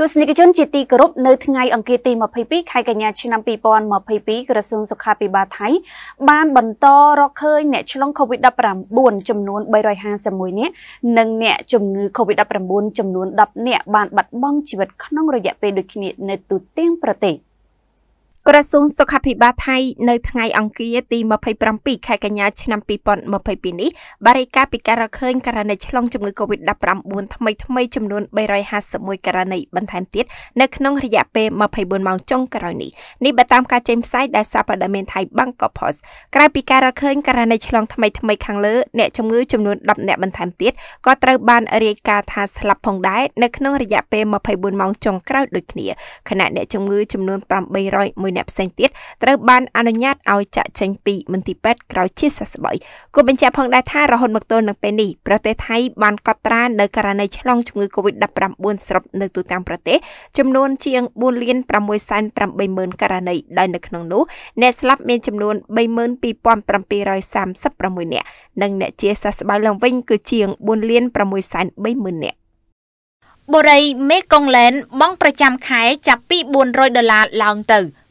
ទស្សនិកជនជាទីគោរពនៅថ្ងៃអង្គារទី22ខែកញ្ញាឆ្នាំ2022ក្រសួងសុខាភិបាលថៃបានបន្តរកឃើញអ្នកឆ្លង COVID-19 ចំនួន351នាក់និងអ្នកជំងឺ COVID-19 ចំនួន10នាក់បានបាត់បង់ជីវិតក្នុងរយៈពេលដូចគ្នានៅទូទាំងប្រទេស។ក្រសួងសុខាភិបាលថៃនៅថ្ងៃអង្គារទី27ខែកញ្ញាឆ្នាំ2022នេះបានរាយការណ៍ពីការរកឃើញករណីឆ្លងជំងឺ Covid-19 ថ្មីថ្មីចំនួន351ករណីបន្ថែមទៀតនៅក្នុងរយៈពេល24ម៉ោងចុងក្រោយនេះនេះបើតាមការចេញផ្សាយដែលសារព័ត៌មានថៃ Bangkok Post ក្រៅពីការរកឃើញករណីឆ្លងថ្មីថ្មីខាងលើអ្នកជំងឺចំនួន10អ្នកបន្ថែមទៀតក៏ត្រូវបានរាយការណ៍ថាស្លាប់ផងដែរនៅក្នុងរយៈពេល24ម៉ោងចុងក្រោយដូចគ្នាខណៈអ្នកជំងឺចំនួន801អ្នកអ្នកផ្សេងទៀតត្រូវបានអនុញ្ញាតឲ្យចាក់ចេញពីមន្ទីរពេទ្យក្រោយជាសះស្បើយគូបញ្ជាក់ផងដែរថារហូតមកទល់នឹងពេលនេះប្រទេសថៃបានកត់ត្រានៅករណីឆ្លងជំងឺ Covid-19 សរុបនៅទូទាំងប្រទេសចំនួនជាង4លាន680,000ករណីដែលនៅក្នុងនោះអ្នកស្លាប់មានចំនួន32,736នាក់និងអ្នកជាសះស្បើយឡើងវិញគឺជាង4លាន630,000នាក់បុរីមេកុងឡែន បង់ប្រចាំខែចាប់ពី400ដុល្លារឡើងទៅ